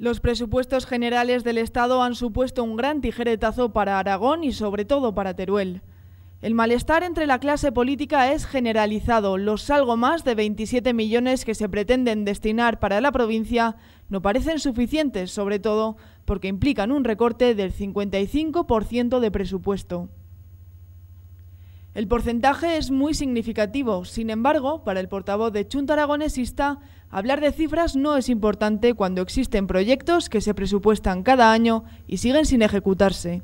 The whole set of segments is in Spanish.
Los presupuestos generales del Estado han supuesto un gran tijeretazo para Aragón y sobre todo para Teruel. El malestar entre la clase política es generalizado. Los algo más de 27 millones que se pretenden destinar para la provincia no parecen suficientes, sobre todo porque implican un recorte del 55% de presupuesto. El porcentaje es muy significativo, sin embargo, para el portavoz de Chunta Aragonesista, hablar de cifras no es importante cuando existen proyectos que se presupuestan cada año y siguen sin ejecutarse.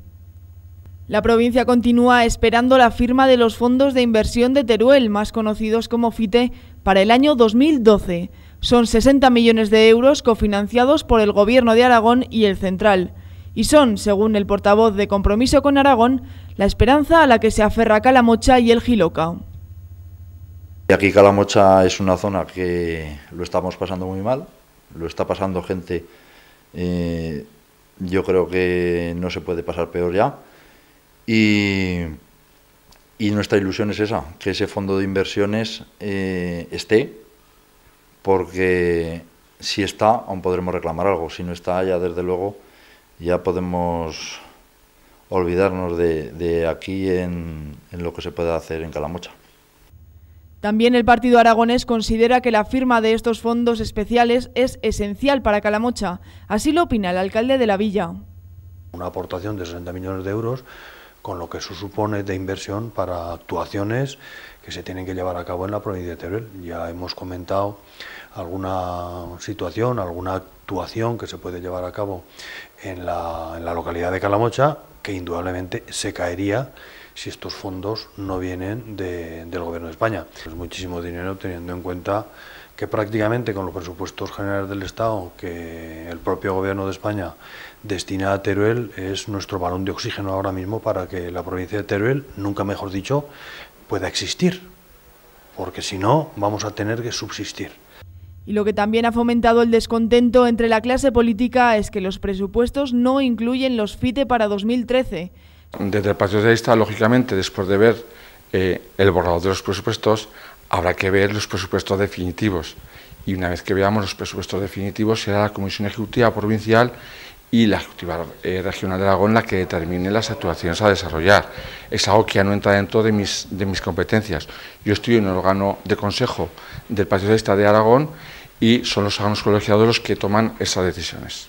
La provincia continúa esperando la firma de los fondos de inversión de Teruel, más conocidos como FITE, para el año 2012. Son 60 millones de euros cofinanciados por el Gobierno de Aragón y el Central y son, según el portavoz de Compromiso con Aragón, la esperanza a la que se aferra Calamocha y el y Aquí Calamocha es una zona que lo estamos pasando muy mal, lo está pasando gente, eh, yo creo que no se puede pasar peor ya. Y, nuestra ilusión es esa, que ese fondo de inversiones eh, esté, porque si está, aún podremos reclamar algo. Si no está, ya desde luego ya podemos olvidarnos de, aquí en, en lo que se puede hacer en Calamocha. También el Partido Aragonés considera que la firma de estos fondos especiales es esencial para Calamocha. Así lo opina el alcalde de la villa. Una aportación de 60 millones de euros con lo que eso supone de inversión para actuaciones que se tienen que llevar a cabo en la provincia de Teruel. Ya hemos comentado alguna situación, alguna actuación que se puede llevar a cabo en la, localidad de Calamocha, que indudablemente se caería si estos fondos no vienen del Gobierno de España. Es muchísimo dinero teniendo en cuenta que prácticamente con los presupuestos generales del Estado que el propio Gobierno de España destina a Teruel es nuestro balón de oxígeno ahora mismo para que la provincia de Teruel, nunca mejor dicho, pueda existir, porque si no vamos a tener que subsistir. Y lo que también ha fomentado el descontento entre la clase política es que los presupuestos no incluyen los FITE para 2013. Desde el Partido Socialista, lógicamente, después de ver eh, el borrador de los presupuestos, habrá que ver los presupuestos definitivos. Y una vez que veamos los presupuestos definitivos, será la Comisión Ejecutiva Provincial y la Ejecutiva eh, Regional de Aragón la que determine las actuaciones a desarrollar. Es algo que ya no entra dentro de mis, de mis competencias. Yo estoy en el órgano de consejo del Partido Socialista de Aragón y son los órganos colegiados los que toman esas decisiones.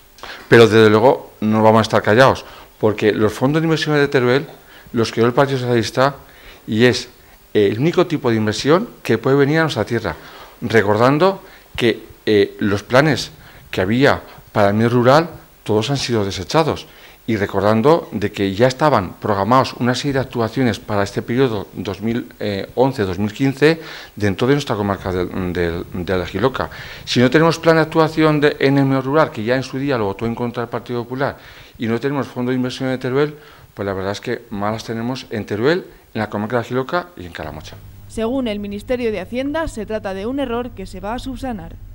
Pero desde luego no vamos a estar callados, porque los fondos de inversión de Teruel los creó el Partido Socialista y es el único tipo de inversión que puede venir a nuestra tierra. Recordando que eh, los planes que había para el medio rural todos han sido desechados y recordando de que ya estaban programados una serie de actuaciones para este periodo 2011-2015 eh, dentro de nuestra comarca de, de, Si no tenemos plan de actuación de, en el medio rural, que ya en su día lo votó en contra el Partido Popular, y no tenemos fondo de inversión de Teruel, pues la verdad es que malas tenemos en Teruel en la comarca de y en Según el Ministerio de Hacienda, se trata de un error que se va a subsanar.